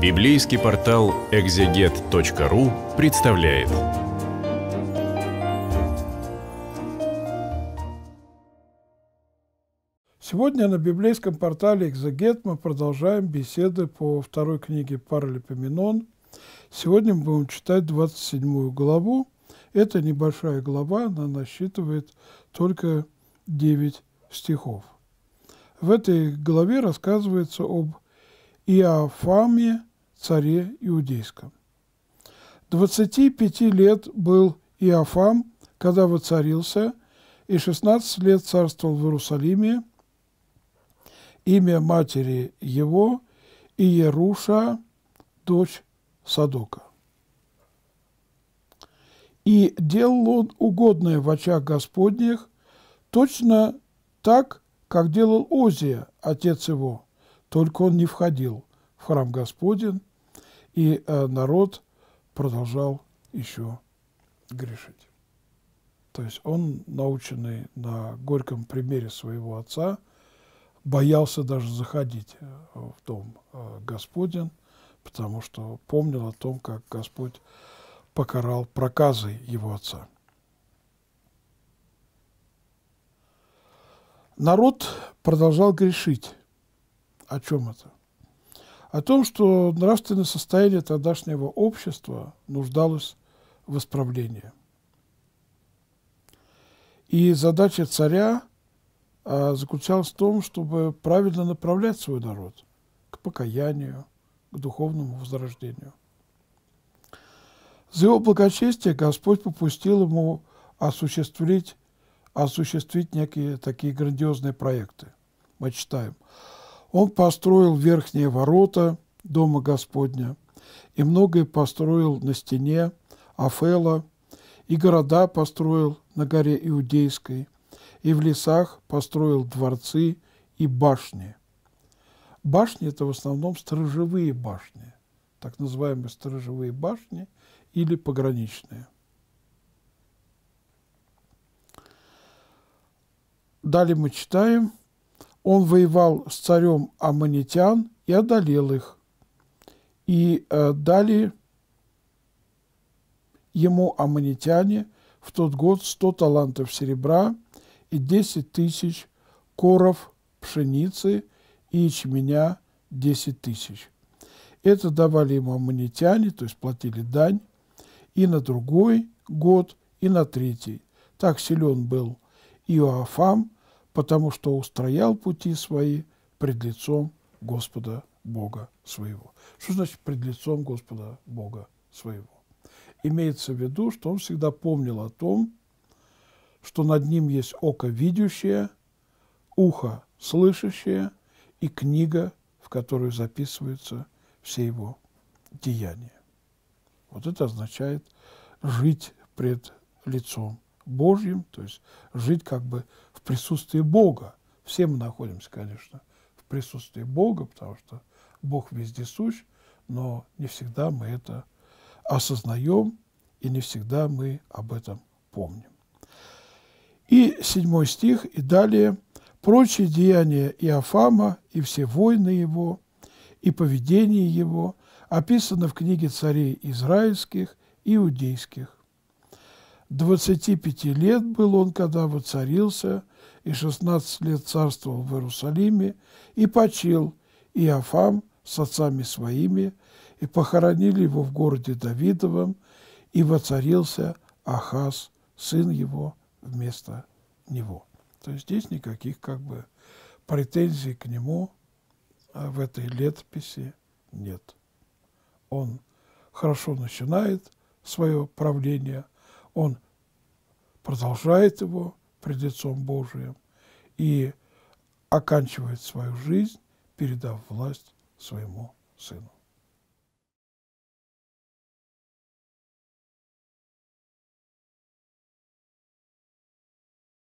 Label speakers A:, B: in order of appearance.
A: Библейский портал экзегет.ру представляет. Сегодня на библейском портале «Экзегет» мы продолжаем беседы по второй книге Паралипоменон. Сегодня мы будем читать 27 главу. Это небольшая глава, она насчитывает только 9 стихов. В этой главе рассказывается об Иофаме, царе иудейском. 25 лет был Иофам, когда воцарился, и 16 лет царствовал в Иерусалиме. Имя матери его – Иеруша, дочь Садока. И делал он угодное в очах Господних, точно так, как делал Озия, отец его, только он не входил в храм Господень, и э, народ продолжал еще грешить. То есть он, наученный на горьком примере своего отца, боялся даже заходить э, в дом э, Господен, потому что помнил о том, как Господь покарал проказы его отца. Народ продолжал грешить. О чем это? о том, что нравственное состояние тогдашнего общества нуждалось в исправлении. И задача царя а, заключалась в том, чтобы правильно направлять свой народ к покаянию, к духовному возрождению. За его благочестие Господь попустил ему осуществить, осуществить некие такие грандиозные проекты. Мы читаем – он построил верхние ворота Дома Господня и многое построил на стене Афела, и города построил на горе Иудейской, и в лесах построил дворцы и башни. Башни – это в основном сторожевые башни, так называемые сторожевые башни или пограничные. Далее мы читаем – он воевал с царем Аммонитян и одолел их. И э, дали ему аммонитяне в тот год 100 талантов серебра и 10 тысяч коров пшеницы и ячменя 10 тысяч. Это давали ему аммонитяне, то есть платили дань, и на другой год, и на третий. Так силен был Иоафам, потому что устроял пути свои пред лицом Господа Бога своего. Что значит пред лицом Господа Бога своего? Имеется в виду, что он всегда помнил о том, что над ним есть око видящее, ухо слышащее и книга, в которую записываются все его деяния. Вот это означает жить пред лицом Божьим, то есть жить как бы в присутствии Бога. Все мы находимся, конечно, в присутствии Бога, потому что Бог везде сущ, но не всегда мы это осознаем и не всегда мы об этом помним. И седьмой стих, и далее прочие деяния Иофама и все войны его, и поведение его описано в книге царей израильских и иудейских. 25 лет был он, когда воцарился, и 16 лет царствовал в Иерусалиме, и почил Иофам с отцами своими, и похоронили его в городе Давидовом, и воцарился Ахаз, сын его, вместо него. То есть здесь никаких как бы претензий к нему а, в этой летописи нет. Он хорошо начинает свое правление, он продолжает его пред лицом Божиим и оканчивает свою жизнь, передав власть своему сыну.